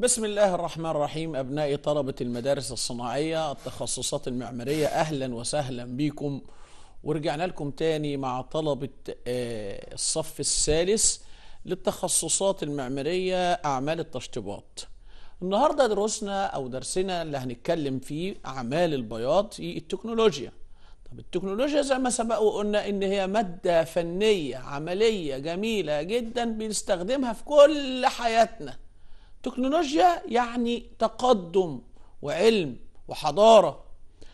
بسم الله الرحمن الرحيم أبنائي طلبة المدارس الصناعية التخصصات المعمارية أهلا وسهلا بكم ورجعنا لكم تاني مع طلبة آه، الصف الثالث للتخصصات المعمارية أعمال التشطيبات النهاردة درسنا أو درسنا اللي هنتكلم فيه أعمال البياض في التكنولوجيا طب التكنولوجيا زي ما سبق وقلنا ان هي مادة فنية عملية جميلة جدا بنستخدمها في كل حياتنا تكنولوجيا يعني تقدم وعلم وحضارة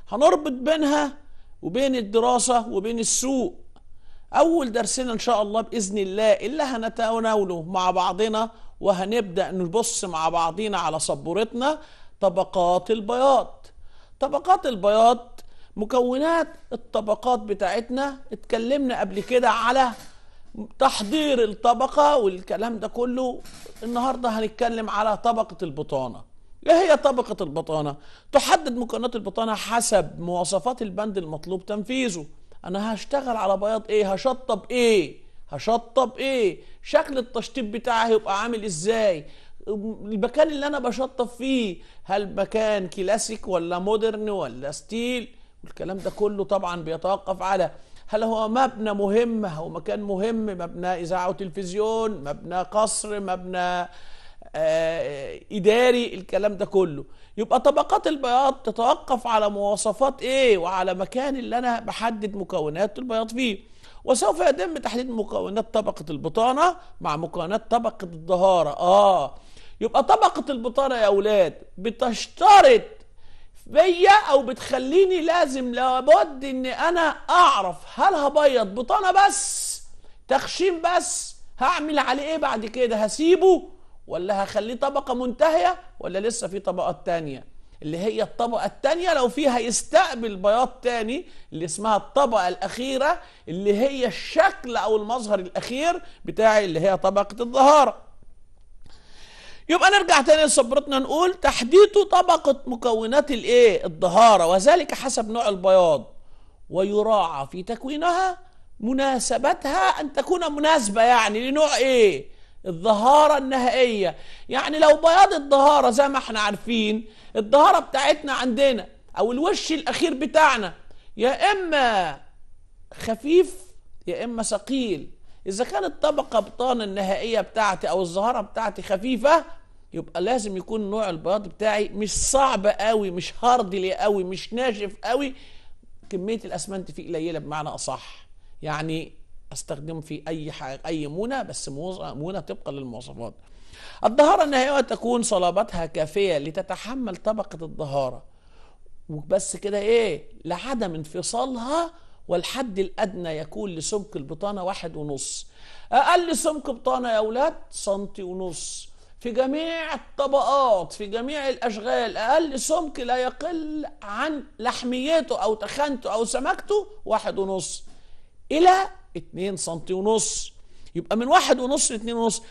هنربط بينها وبين الدراسة وبين السوق أول درسنا إن شاء الله بإذن الله اللي هنتناوله مع بعضنا وهنبدأ نبص مع بعضنا على سبورتنا طبقات البياض طبقات البياض مكونات الطبقات بتاعتنا اتكلمنا قبل كده على تحضير الطبقة والكلام ده كله النهاردة هنتكلم على طبقة البطانة ايه هي طبقة البطانة؟ تحدد مكونات البطانة حسب مواصفات البند المطلوب تنفيذه انا هشتغل على بياض ايه؟ هشطب ايه؟ هشطب ايه؟ شكل التشطيب بتاعي هيبقى عامل ازاي؟ المكان اللي انا بشطب فيه هل مكان كلاسيك ولا مودرن ولا ستيل؟ والكلام ده كله طبعا بيتوقف على هل هو مبنى مهم هو مكان مهم مبنى إذاعة وتلفزيون مبنى قصر مبنى آه إداري الكلام ده كله يبقى طبقات البياض تتوقف على مواصفات إيه وعلى مكان اللي أنا بحدد مكونات البياض فيه وسوف يتم تحديد مكونات طبقة البطانة مع مكونات طبقة الظهاره آه يبقى طبقة البطانة يا أولاد بتشترط فيا او بتخليني لازم لابد ان انا اعرف هل هبيض بطانه بس تخشيم بس هعمل عليه ايه بعد كده هسيبه ولا هخليه طبقه منتهيه ولا لسه في طبقات تانية اللي هي الطبقه التانية لو فيها يستقبل بياض تاني اللي اسمها الطبقه الاخيره اللي هي الشكل او المظهر الاخير بتاعي اللي هي طبقه الظهاره يبقى نرجع تاني لصبرتنا نقول تحديد طبقة مكونات الايه الظهارة وذلك حسب نوع البياض ويراعى في تكوينها مناسبتها ان تكون مناسبة يعني لنوع ايه الظهارة النهائية يعني لو بياض الظهارة زي ما احنا عارفين الظهارة بتاعتنا عندنا او الوش الاخير بتاعنا يا اما خفيف يا اما ثقيل اذا كانت الطبقه بطان النهائيه بتاعتي او الزهره بتاعتي خفيفه يبقى لازم يكون نوع البياض بتاعي مش صعب قوي مش هارد لي قوي مش ناشف قوي كميه الاسمنت فيه قليله بمعنى اصح يعني استخدمه في اي حاجه اي مونه بس مونه طبقا للمواصفات الظهارة النهائية تكون صلابتها كافية لتتحمل طبقة الظهارة وبس كده ايه لعدم انفصالها والحد الأدنى يكون لسمك البطانة واحد ونص أقل سمك بطانة يا أولاد سنتي ونص في جميع الطبقات في جميع الأشغال أقل سمك لا يقل عن لحميته أو تخنته أو سمكته واحد ونص إلى اتنين سنتي ونص يبقى من واحد ونص لاتنين ونص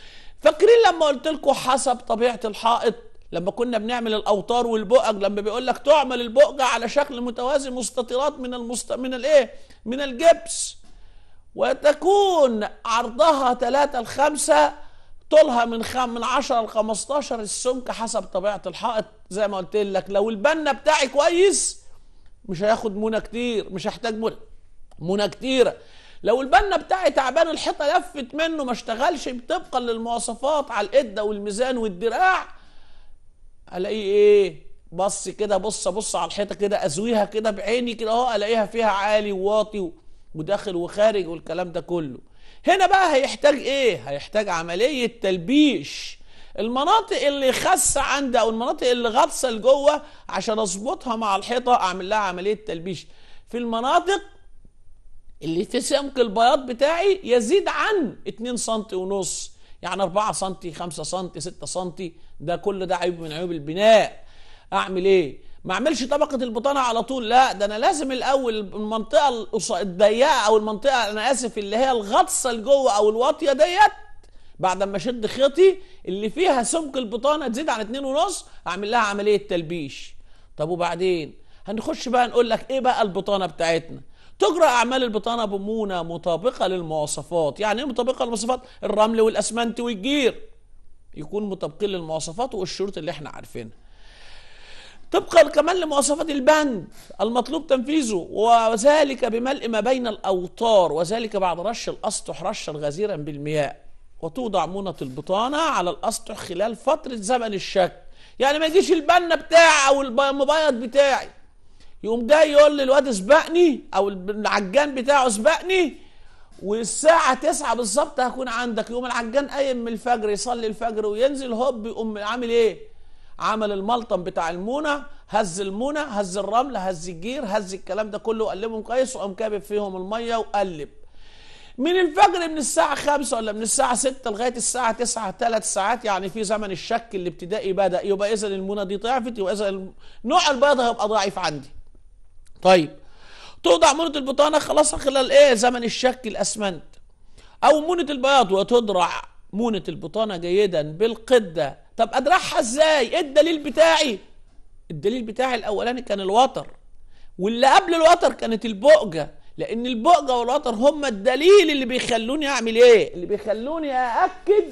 فاكرين لما قلت لكم حسب طبيعة الحائط لما كنا بنعمل الاوتار والبؤج لما بيقول لك تعمل البؤجه على شكل متوازي مستطيلات من المست... من الايه من الجبس وتكون عرضها ثلاثة لخمسه طولها من خم من 10 ل 15 السمك حسب طبيعه الحائط زي ما قلت لك لو البنا بتاعي كويس مش هياخد منى كتير مش هحتاج منى منى كتيره لو البنا بتاعي تعبان الحيطه لفت منه ما اشتغلش طبقا للمواصفات على القده والميزان والدراع الاقي ايه بص كده بص بص على الحيطه كده ازويها كده بعيني كده اهو الاقيها فيها عالي وواطي وداخل وخارج والكلام ده كله هنا بقى هيحتاج ايه هيحتاج عمليه تلبيش المناطق اللي خاسه عندي او المناطق اللي غطسه لجوه عشان اظبطها مع الحيطه اعمل لها عمليه تلبيش في المناطق اللي في سمك البياض بتاعي يزيد عن 2 سم ونص يعني 4 سم 5 سم 6 سم ده كل ده عيب من عيوب البناء اعمل ايه ما اعملش طبقه البطانه على طول لا ده انا لازم الاول المنطقه الضيقه او المنطقه انا اسف اللي هي الغطسه لجوه او الواطيه ديت بعد ما اشد خيطي اللي فيها سمك البطانه تزيد عن اتنين ونص اعمل لها عمليه تلبيش طب وبعدين هنخش بقى نقول لك ايه بقى البطانه بتاعتنا تجرى اعمال البطانه بمونه مطابقه للمواصفات يعني ايه مطابقه للمواصفات الرمل والاسمنت والجير يكون مطابقين للمواصفات والشروط اللي احنا عارفينها طبقا كمان لمواصفات البند المطلوب تنفيذه وذلك بملء ما بين الاوتار وذلك بعد رش الاسطح رشا غزيرا بالمياه وتوضع مونه البطانه على الاسطح خلال فتره زمن الشك يعني ما يجيش البنه بتاعي او المبيض بتاعي يقوم جاي يقول للواد اسبقني او العجان بتاعه اسبقني والساعة تسعة بالظبط هكون عندك يقوم العجان قايم من الفجر يصلي الفجر وينزل هوب يقوم عامل ايه؟ عمل الملطم بتاع المونة هز المونة هز الرمل هز الجير هز الكلام ده كله وقلبهم كويس وقام كابب فيهم المية وقلب من الفجر من الساعة خمسة ولا من الساعة ستة لغاية الساعة تسعة ثلاث ساعات يعني في زمن الشك الابتدائي بدأ يبقى إذا المونة دي ضعفت يبقى إذا نوع البيضة هيبقى ضعيف عندي طيب توضع مونة البطانة خلاص خلال ايه زمن الشك الاسمنت او مونة البياض وتدرع مونة البطانة جيدا بالقدة طب ادرعها ازاي ايه الدليل بتاعي الدليل بتاعي الاولاني كان الوتر واللي قبل الوتر كانت البؤجة لان البؤجة والوتر هما الدليل اللي بيخلوني اعمل ايه اللي بيخلوني اأكد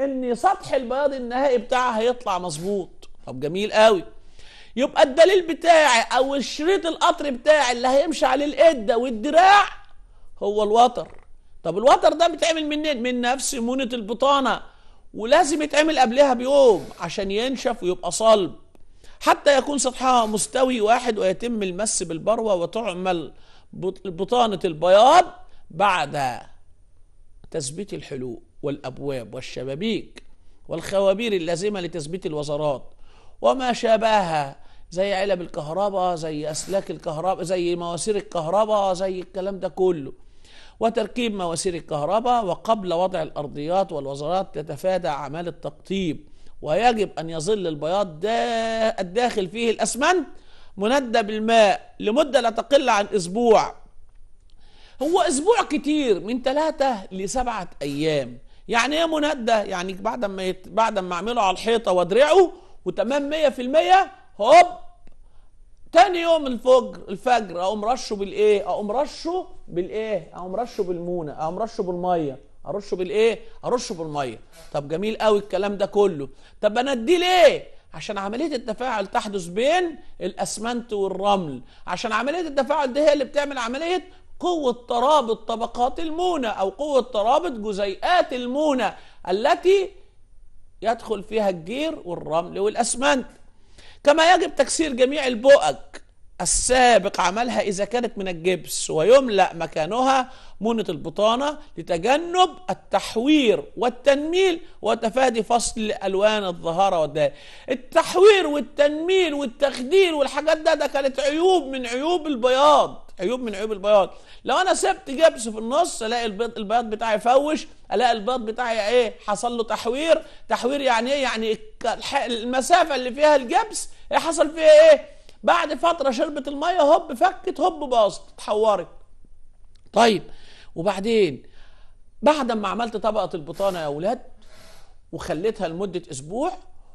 ان سطح البياض النهائي بتاعها هيطلع مظبوط طب جميل قوي يبقى الدليل بتاعي او الشريط القطر بتاعي اللي هيمشي عليه القده والدراع هو الوتر طب الوتر ده بيتعمل منين من نفس مونه البطانه ولازم يتعمل قبلها بيوم عشان ينشف ويبقى صلب حتى يكون سطحها مستوي واحد ويتم المس بالبروه وتعمل بطانه البياض بعد تثبيت الحلوق والابواب والشبابيك والخوابير اللازمه لتثبيت الوزارات وما شابهها زي علب الكهرباء زي اسلاك الكهرباء زي مواسير الكهرباء زي الكلام ده كله وتركيب مواسير الكهرباء وقبل وضع الارضيات والوزارات تتفادى اعمال التقطيب ويجب ان يظل البياض ده الداخل فيه الاسمنت مندى بالماء لمده لا تقل عن اسبوع هو اسبوع كتير من ثلاثة لسبعة ايام يعني ايه مندى يعني بعد ما يت... بعد ما اعمله على الحيطه وادرعه وتمام 100% هوب تاني يوم الفجر الفجر اقوم رشه بالايه اقوم رشه بالايه اقوم رشه بالمونه اقوم رشه بالميه ارشه بالايه ارشه بالميه طب جميل قوي الكلام ده كله طب انا اديه ليه عشان عمليه التفاعل تحدث بين الاسمنت والرمل عشان عمليه التفاعل دي هي اللي بتعمل عمليه قوة ترابط طبقات المونة أو قوة ترابط جزيئات المونة التي يدخل فيها الجير والرمل والأسمنت كما يجب تكسير جميع البؤج السابق عملها إذا كانت من الجبس ويملأ مكانها منة البطانة لتجنب التحوير والتنميل وتفادي فصل ألوان الظهارة والدهان التحوير والتنميل والتخدير والحاجات ده ده كانت عيوب من عيوب البياض عيوب من عيوب البياض لو انا سبت جبس في النص الاقي البياض بتاعي فوش الاقي البياض بتاعي ايه حصل له تحوير تحوير يعني ايه يعني المسافه اللي فيها الجبس إيه حصل فيها ايه بعد فتره شربت الميه هوب فكت هوب باظت اتحورت طيب وبعدين بعد ما عملت طبقه البطانه يا اولاد وخليتها لمده اسبوع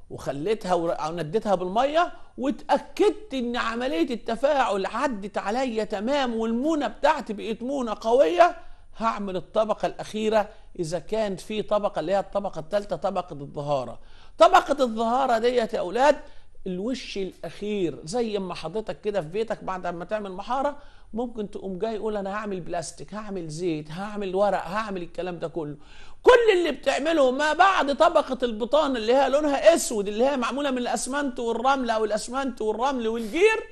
وخليتها ونديتها بالميه واتاكدت ان عمليه التفاعل عدت عليا تمام والمونه بتاعتي بقت مونه قويه هعمل الطبقه الاخيره اذا كان في طبقه اللي هي الطبقه الثالثه طبقه الظهاره طبقه الظهاره ديت يا اولاد الوش الاخير زي ما حضرتك كده في بيتك بعد ما تعمل محاره ممكن تقوم جاي يقول انا هعمل بلاستيك هعمل زيت هعمل ورق هعمل الكلام ده كله كل اللي بتعمله ما بعد طبقه البطانه اللي هي لونها اسود اللي هي معموله من الاسمنت والرمل او الاسمنت والرمل والجير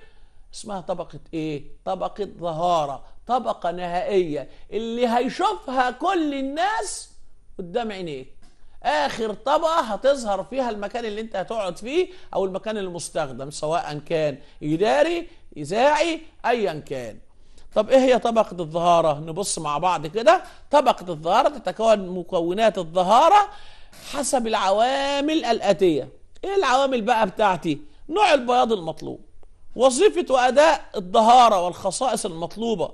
اسمها طبقه ايه طبقه ظهاره طبقه نهائيه اللي هيشوفها كل الناس قدام عينيك اخر طبقه هتظهر فيها المكان اللي انت هتقعد فيه او المكان المستخدم سواء كان اداري اذاعي ايا كان طب ايه هي طبقه الظهاره نبص مع بعض كده طبقه الظهاره تتكون مكونات الظهاره حسب العوامل الاتيه ايه العوامل بقى بتاعتي نوع البياض المطلوب وظيفه واداء الظهاره والخصائص المطلوبه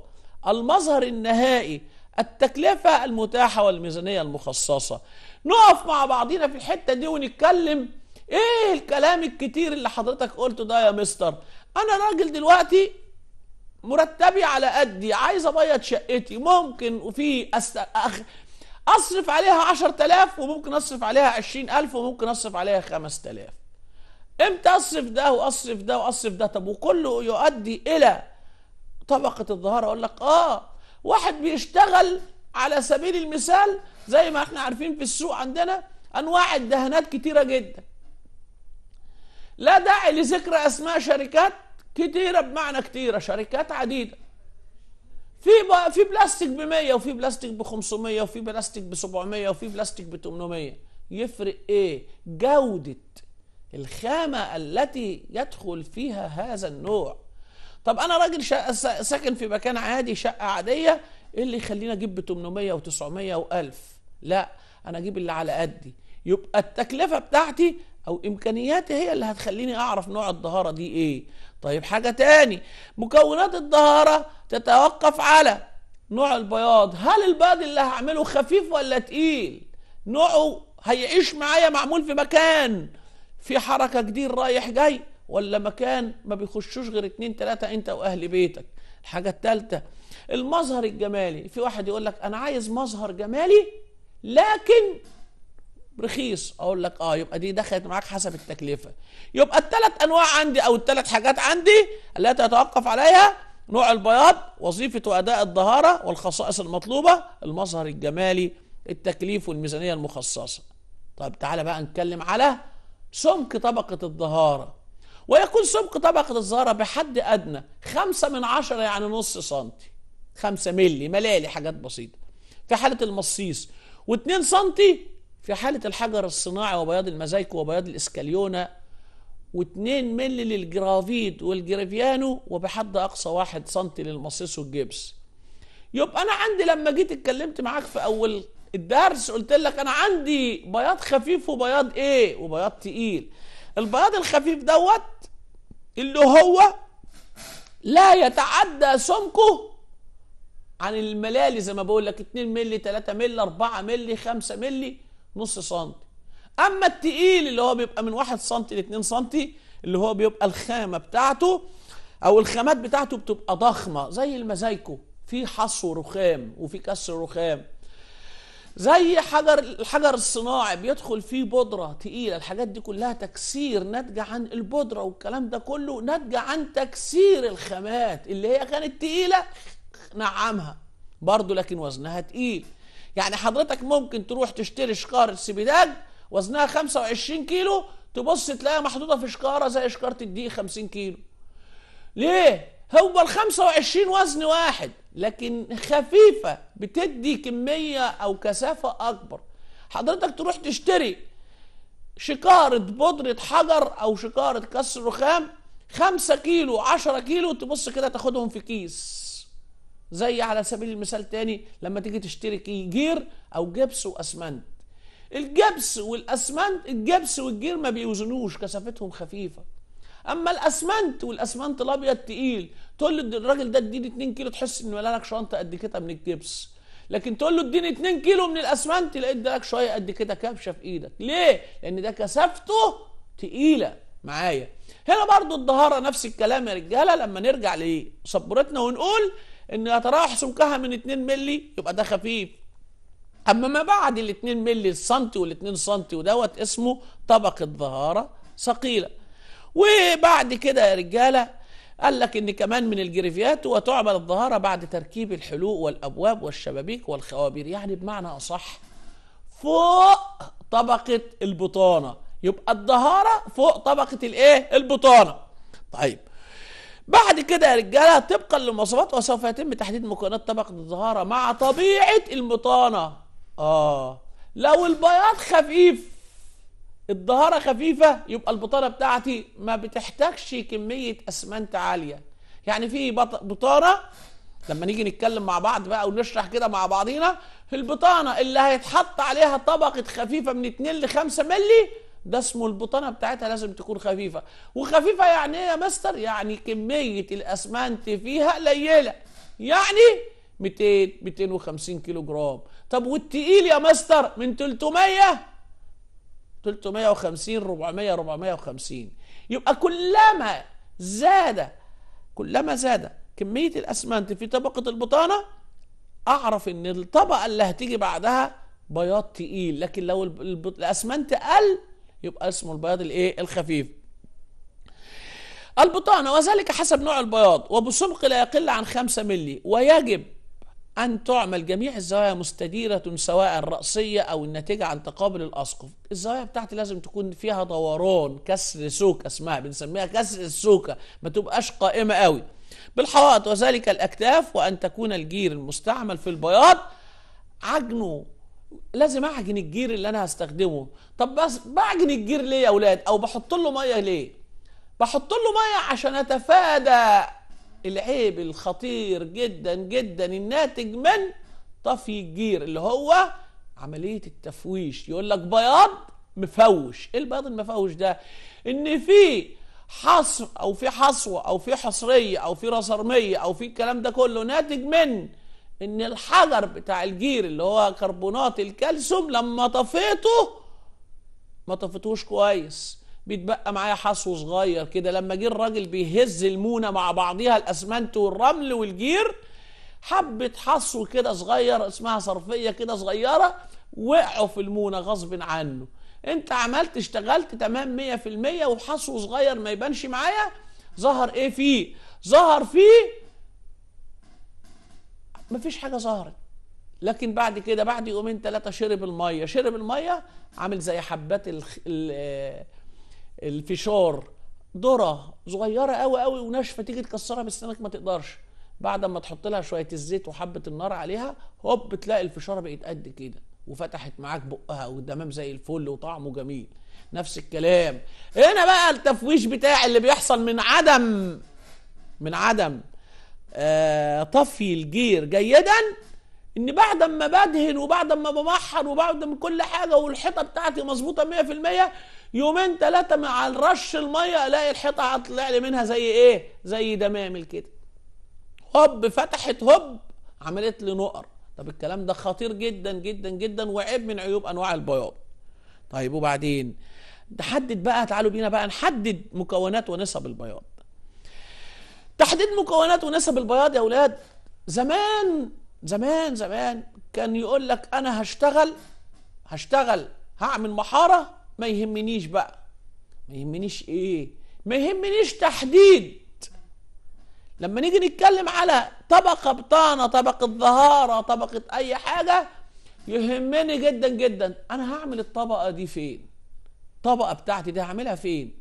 المظهر النهائي التكلفه المتاحه والميزانيه المخصصه نقف مع بعضينا في الحته دي ونتكلم ايه الكلام الكتير اللي حضرتك قلته ده يا مستر انا راجل دلوقتي مرتبي على قدي عايز ابيض شقتي ممكن وفي أخ... اصرف عليها 10000 وممكن اصرف عليها 20000 وممكن اصرف عليها 5000 امتى اصرف ده واصرف ده واصرف ده طب وكله يؤدي الى طبقه الظهاره اقول لك اه واحد بيشتغل على سبيل المثال زي ما احنا عارفين في السوق عندنا انواع الدهانات كتيره جدا لا داعي لذكر اسماء شركات كتيره بمعنى كتيره شركات عديده في في بلاستيك ب 100 وفي بلاستيك ب 500 وفي بلاستيك ب 700 وفي بلاستيك ب 800 يفرق ايه جوده الخامه التي يدخل فيها هذا النوع طب انا راجل ساكن في مكان عادي شقه عاديه ايه اللي يخليني اجيب ب 800 و900 و1000 لا انا اجيب اللي على قدي يبقى التكلفه بتاعتي او امكانياتي هي اللي هتخليني اعرف نوع الدهاره دي ايه طيب حاجه تاني مكونات الدهاره تتوقف على نوع البياض هل البياض اللي هعمله خفيف ولا تقيل نوعه هيعيش معايا معمول في مكان في حركه كتير رايح جاي ولا مكان ما بيخشوش غير اتنين تلاتة انت واهل بيتك الحاجة التالتة المظهر الجمالي في واحد يقول لك انا عايز مظهر جمالي لكن رخيص اقول لك اه يبقى دي دخلت معاك حسب التكلفه يبقى الثلاث انواع عندي او الثلاث حاجات عندي التي اتوقف عليها نوع البياض وظيفه واداء الظهارة والخصائص المطلوبه المظهر الجمالي التكليف والميزانيه المخصصه طيب تعالى بقى نتكلم على سمك طبقه الظهارة ويكون سمك طبقة الزهرة بحد أدنى خمسة من عشرة يعني نص سنتي خمسة ملي ملالي حاجات بسيطة في حالة المصيص واتنين سنتي في حالة الحجر الصناعي وبياض المزايكو وبياض الإسكاليونة واتنين ملي للجرافيت والجريفيانو وبحد أقصى واحد سنتي للمصيص والجبس يبقى أنا عندي لما جيت اتكلمت معاك في أول الدرس قلت لك أنا عندي بياض خفيف وبياض إيه وبياض تقيل البياض الخفيف دوت اللي هو لا يتعدى سمكه عن الملالي زي ما بقول لك 2 مللي 3 مللي 4 مللي 5 مللي نص سنتي اما التقيل اللي هو بيبقى من 1 سنتي ل 2 سنتي اللي هو بيبقى الخامه بتاعته او الخامات بتاعته بتبقى ضخمه زي المزايكو في حصو رخام وفي كسر رخام زي حجر الحجر الصناعي بيدخل فيه بودره تقيله الحاجات دي كلها تكسير ناتجه عن البودره والكلام ده كله ناتجه عن تكسير الخامات اللي هي كانت تقيله نعمها برضه لكن وزنها تقيل يعني حضرتك ممكن تروح تشتري شكارة سبيداج وزنها 25 كيلو تبص تلاقيها محطوطة في شكارة زي شكارة الدي 50 كيلو ليه؟ هو ال 25 وزن واحد لكن خفيفة بتدي كمية أو كثافة أكبر حضرتك تروح تشتري شكارة بودرة حجر أو شكارة كسر رخام خمسة كيلو عشرة كيلو تبص كده تاخدهم في كيس زي على سبيل المثال تاني لما تيجي تشتري كي جير أو جبس وأسمنت الجبس والأسمنت الجبس والجير ما بيوزنوش كثافتهم خفيفة اما الاسمنت والاسمنت الابيض تقيل تقول له الراجل ده اديني 2 كيلو تحس انه لك شنطه قد كده من الجبس لكن تقول له اديني 2 كيلو من الاسمنت لقيت لك شويه قد كده كبشه في ايدك ليه لان ده كثافته تقيله معايا هنا برضو الدهاره نفس الكلام يا رجاله لما نرجع لسبورتنا ونقول ان يتراوح سمكها من 2 مللي يبقى ده خفيف اما ما بعد ال 2 مللي السنتي وال 2 سنتي ودوت اسمه طبقه ظهاره ثقيله وبعد كده يا رجاله قال لك ان كمان من الجريفيات وتعمل الظهاره بعد تركيب الحلوق والابواب والشبابيك والخوابير يعني بمعنى اصح فوق طبقه البطانه يبقى الظهاره فوق طبقه الايه البطانه طيب بعد كده يا رجاله طبقا للمواصفات وسوف يتم تحديد مكونات طبقه الظهاره مع طبيعه البطانه اه لو البياض خفيف الظهارة خفيفة يبقى البطارة بتاعتي ما بتحتاجش كمية اسمنت عالية يعني في بطارة لما نيجي نتكلم مع بعض بقى ونشرح كده مع بعضينا في البطانة اللي هيتحط عليها طبقة خفيفة من 2 ل 5 مللي ده اسمه البطانة بتاعتها لازم تكون خفيفة وخفيفة يعني ايه يا مستر يعني كمية الاسمنت فيها قليلة يعني 200 250 كيلو جرام طب والتقيل يا مستر من 300 350 400 450 يبقى كلما زاد كلما زاد كمية الأسمنت في طبقة البطانة أعرف إن الطبقة اللي هتيجي بعدها بياض تقيل لكن لو الأسمنت قل يبقى اسمه البياض الإيه الخفيف البطانة وذلك حسب نوع البياض وبسمق لا يقل عن 5 ملي ويجب أن تعمل جميع الزوايا مستديرة سواء الرأسية أو الناتجة عن تقابل الأسقف الزوايا بتاعتي لازم تكون فيها دوران كسر سوكة اسمها بنسميها كسر السوكة ما تبقاش قائمة قوي بالحوائط وذلك الأكتاف وأن تكون الجير المستعمل في البياض عجنه لازم أعجن الجير اللي أنا هستخدمه طب بس بعجن الجير ليه يا أولاد أو بحط له مية ليه بحط له مية عشان أتفادى العيب الخطير جدا جدا الناتج من طفي الجير اللي هو عملية التفويش يقول لك بياض مفوش ايه البياض المفوش ده ان في حصر او في حصوة او في حصرية او في رصرمية او في الكلام ده كله ناتج من ان الحجر بتاع الجير اللي هو كربونات الكالسيوم لما طفيته ما طفيتهوش كويس بيتبقى معايا حصو صغير كده لما جه الراجل بيهز المونه مع بعضيها الاسمنت والرمل والجير حبه حصو كده صغير اسمها صرفيه كده صغيره وقعوا في المونه غصب عنه انت عملت اشتغلت تمام 100% وحصو صغير ما يبانش معايا ظهر ايه فيه ظهر فيه مفيش حاجه ظهرت لكن بعد كده بعد يومين ثلاثه شرب الميه شرب الميه عامل زي حبات ال الفشار ذره صغيره قوي قوي وناشفه تيجي تكسرها بسنانك ما تقدرش بعد ما تحط لها شويه الزيت وحبه النار عليها هوب تلاقي الفشاره بقت قد كده وفتحت معاك بقها والدمام زي الفل وطعمه جميل نفس الكلام هنا بقى التفويش بتاع اللي بيحصل من عدم من عدم آه طفي الجير جيدا ان بعد ما بدهن وبعد ما بمحر وبعد ما كل حاجه والحيطه بتاعتي مظبوطه 100% يومين ثلاثه مع الرش الميه الاقي الحيطه هتطلع لي منها زي ايه زي دمامل كده هوب فتحت هوب عملت لي نقر طب الكلام ده خطير جدا جدا جدا وعيب من عيوب انواع البياض طيب وبعدين تحدد بقى تعالوا بينا بقى نحدد مكونات ونسب البياض تحديد مكونات ونسب البياض يا اولاد زمان زمان زمان كان يقول لك انا هشتغل هشتغل هعمل محاره ما يهمنيش بقى ما يهمنيش ايه ما يهمنيش تحديد لما نيجي نتكلم على طبقه بطانه طبقه ظهاره طبقه اي حاجه يهمني جدا جدا انا هعمل الطبقه دي فين الطبقه بتاعتي دي هعملها فين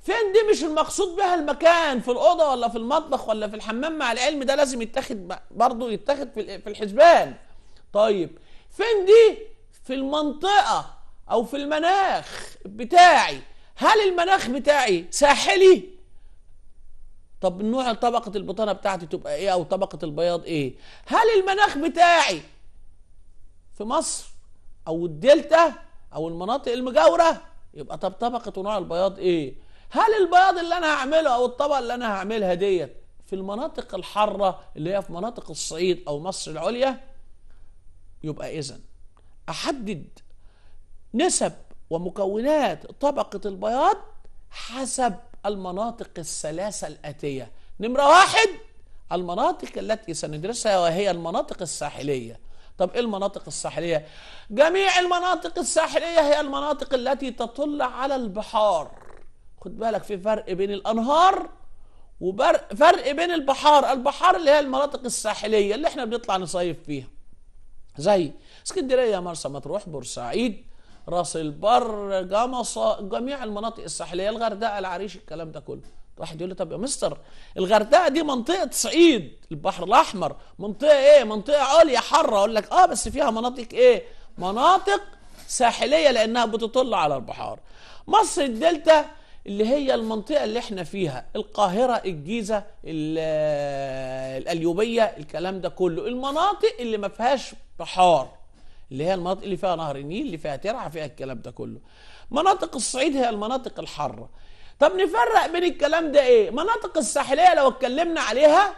فين دي مش المقصود بها المكان في الاوضه ولا في المطبخ ولا في الحمام مع العلم ده لازم يتاخد برضه يتاخد في الحسبان طيب فين دي في المنطقه او في المناخ بتاعي هل المناخ بتاعي ساحلي طب نوع طبقه البطانه بتاعتي تبقى ايه او طبقه البياض ايه هل المناخ بتاعي في مصر او الدلتا او المناطق المجاوره يبقى طب طبقه ونوع البياض ايه هل البياض اللي انا هعمله او الطبقه اللي انا هعملها ديت في المناطق الحاره اللي هي في مناطق الصعيد او مصر العليا يبقى اذا احدد نسب ومكونات طبقة البياض حسب المناطق الثلاثة الآتية نمرة واحد المناطق التي سندرسها وهي المناطق الساحلية طب ايه المناطق الساحلية؟ جميع المناطق الساحلية هي المناطق التي تطل على البحار خد بالك في فرق بين الأنهار وفرق بين البحار البحار اللي هي المناطق الساحلية اللي احنا بنطلع نصيف فيها زي اسكندرية مرسى مطروح بورسعيد راس البر جمصة جميع المناطق الساحلية الغردقة العريش الكلام ده كله واحد يقول لي طب يا مستر الغردقه دي منطقه صعيد البحر الاحمر منطقه ايه منطقه عليا حرة اقول لك اه بس فيها مناطق ايه مناطق ساحليه لانها بتطل على البحار مصر الدلتا اللي هي المنطقه اللي احنا فيها القاهره الجيزه القليوبيه الكلام ده كله المناطق اللي ما فيهاش بحار اللي هي المناطق اللي فيها نهر النيل اللي فيها ترعه فيها الكلام ده كله مناطق الصعيد هي المناطق الحاره طب نفرق بين الكلام ده ايه مناطق الساحليه لو اتكلمنا عليها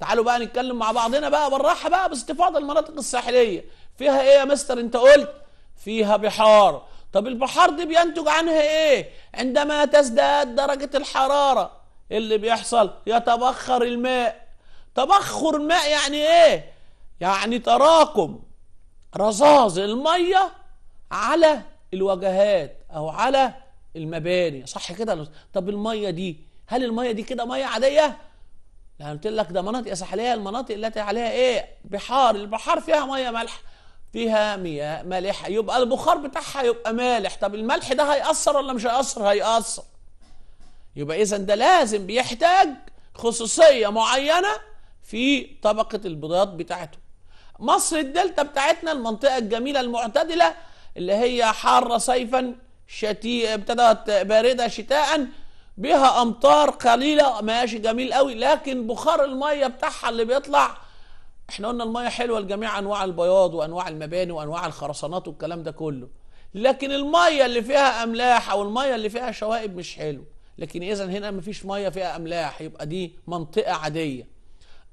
تعالوا بقى نتكلم مع بعضنا بقى بالراحه بقى باستفاضه المناطق الساحليه فيها ايه يا مستر انت قلت فيها بحار طب البحار دي بينتج عنها ايه عندما تزداد درجه الحراره اللي بيحصل يتبخر الماء تبخر الماء يعني ايه يعني تراكم رذاذ الميه على الواجهات او على المباني صح كده طب الميه دي هل الميه دي كده ميه عاديه لا قلت لك ده مناطق ساحليه المناطق التي عليها ايه بحار البحار فيها ميه مالحه فيها مياه مالحه يبقى البخار بتاعها يبقى مالح طب الملح ده هيأثر ولا مش هيأثر هيأثر يبقى اذا ده لازم بيحتاج خصوصيه معينه في طبقه البيضات بتاعته مصر الدلتا بتاعتنا المنطقة الجميلة المعتدلة اللي هي حارة صيفا شتي ابتدت باردة شتاء بها امطار قليله ماشي جميل قوي لكن بخار الميه بتاعها اللي بيطلع احنا قلنا الميه حلوه لجميع انواع البياض وانواع المباني وانواع الخرسانات والكلام ده كله لكن الميه اللي فيها املاح او الميه اللي فيها شوائب مش حلو لكن اذا هنا مفيش ميه فيها املاح يبقى دي منطقه عاديه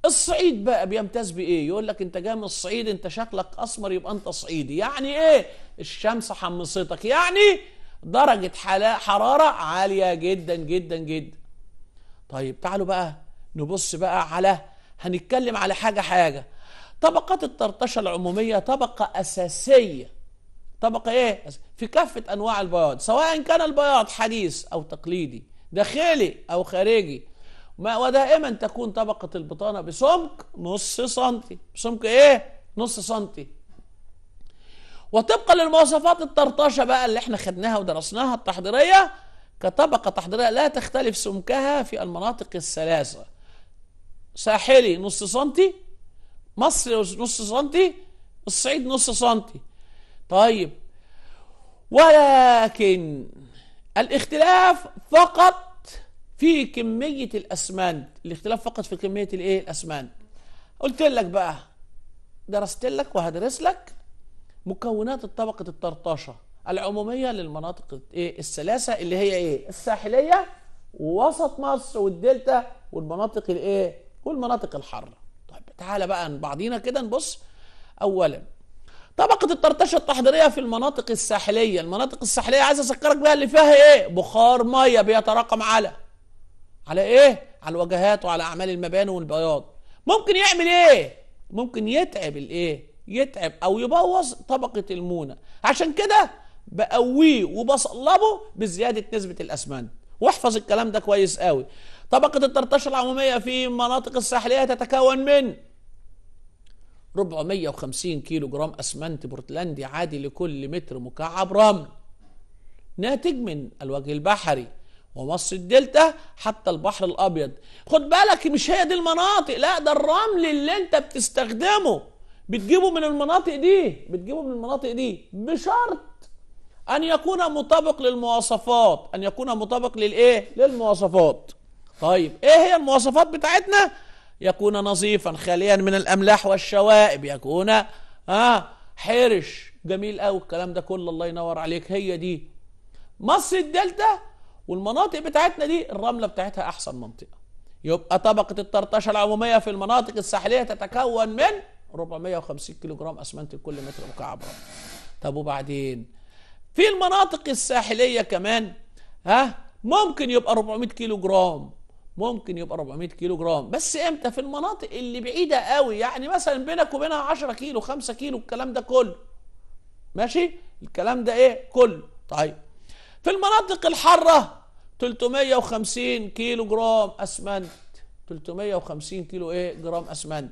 الصعيد بقى بيمتاز بايه يقول لك انت جاي من الصعيد انت شكلك اسمر يبقى انت صعيدي يعني ايه الشمس حمصتك يعني درجه حراره عاليه جدا جدا جدا طيب تعالوا بقى نبص بقى على هنتكلم على حاجه حاجه طبقات الطرطشه العموميه طبقه اساسيه طبقه ايه في كافه انواع البياض سواء كان البياض حديث او تقليدي داخلي او خارجي ما ودائما تكون طبقة البطانة بسمك نص سنتي بسمك ايه نص سنتي وطبقا للمواصفات الطرطاشة بقى اللي احنا خدناها ودرسناها التحضيرية كطبقة تحضيرية لا تختلف سمكها في المناطق الثلاثة ساحلي نص سنتي مصر نص سنتي الصعيد نص سنتي طيب ولكن الاختلاف فقط في كمية الأسمنت الاختلاف فقط في كمية الإيه الأسمنت قلت لك بقى درست لك وهدرس لك مكونات الطبقة الطرطاشة العمومية للمناطق إيه الثلاثة اللي هي إيه الساحلية ووسط مصر والدلتا والمناطق الإيه والمناطق الحارة طيب تعالى بقى بعضينا كده نبص أولا طبقة الطرطشة التحضيرية في المناطق الساحلية المناطق الساحلية عايز أذكرك بها اللي فيها إيه بخار مية بيتراكم على على ايه على الواجهات وعلى اعمال المباني والبياض ممكن يعمل ايه ممكن يتعب الايه يتعب او يبوظ طبقه المونه عشان كده بقويه وبصلبه بزياده نسبه الاسمنت واحفظ الكلام ده كويس قوي طبقه الطرطشه العموميه في المناطق الساحليه تتكون من 450 كيلو جرام اسمنت بورتلاندي عادي لكل متر مكعب رمل ناتج من الوجه البحري ومص الدلتا حتى البحر الابيض خد بالك مش هي دي المناطق لا ده الرمل اللي انت بتستخدمه بتجيبه من المناطق دي بتجيبه من المناطق دي بشرط ان يكون مطابق للمواصفات ان يكون مطابق للايه للمواصفات طيب ايه هي المواصفات بتاعتنا يكون نظيفا خاليا من الاملاح والشوائب يكون اه حرش جميل قوي الكلام ده كله الله ينور عليك هي دي مصر الدلتا والمناطق بتاعتنا دي الرمله بتاعتها احسن منطقه يبقى طبقه الطرطشه العموميه في المناطق الساحليه تتكون من 450 كيلو جرام اسمنت لكل متر مكعب رمل طب وبعدين في المناطق الساحليه كمان ها ممكن يبقى 400 كيلو جرام ممكن يبقى 400 كيلو جرام بس امتى في المناطق اللي بعيده قوي يعني مثلا بينك وبينها 10 كيلو 5 كيلو الكلام ده كله ماشي الكلام ده ايه كله طيب في المناطق الحارة 350 كيلو جرام أسمنت 350 كيلو إيه جرام أسمنت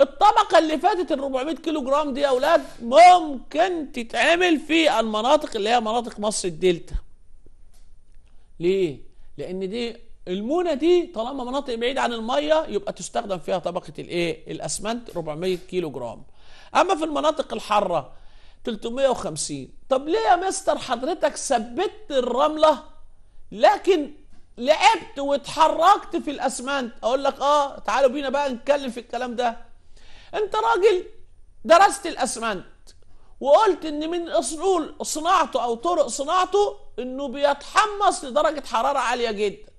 الطبقة اللي فاتت ال 400 كيلو جرام دي يا أولاد ممكن تتعمل في المناطق اللي هي مناطق مصر الدلتا ليه؟ لأن دي المونة دي طالما مناطق بعيدة عن المية يبقى تستخدم فيها طبقة الإيه؟ الأسمنت 400 كيلو جرام أما في المناطق الحارة 350 طب ليه يا مستر حضرتك ثبتت الرمله لكن لعبت واتحركت في الاسمنت اقول لك اه تعالوا بينا بقى نتكلم في الكلام ده انت راجل درست الاسمنت وقلت ان من اصول صناعته او طرق صناعته انه بيتحمص لدرجه حراره عاليه جدا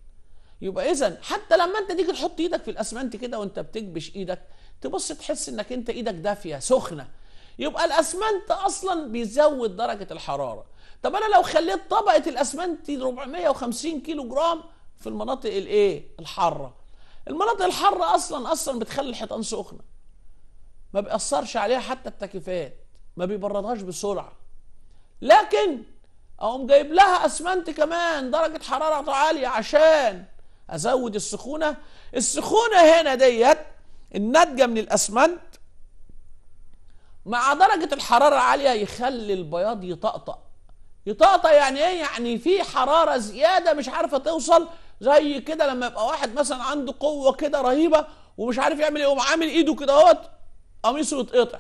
يبقى اذا حتى لما انت تيجي تحط ايدك في الاسمنت كده وانت بتكبش ايدك تبص تحس انك انت ايدك دافيه سخنه يبقى الاسمنت اصلا بيزود درجه الحراره طب انا لو خليت طبقه الاسمنت 450 كيلو جرام في المناطق الايه الحاره المناطق الحاره اصلا اصلا بتخلي الحيطان سخنه ما بيأثرش عليها حتى التكييفات ما بيبردهاش بسرعه لكن اقوم جايب لها اسمنت كمان درجه حرارته عاليه عشان ازود السخونه السخونه هنا ديت الناتجه من الاسمنت مع درجة الحرارة عالية يخلي البياض يطقطق يطقطق يعني ايه يعني في حرارة زيادة مش عارفة توصل زي كده لما يبقى واحد مثلا عنده قوة كده رهيبة ومش عارف يعمل ايه يقوم عامل ايده كده اهوت قميصه يتقطع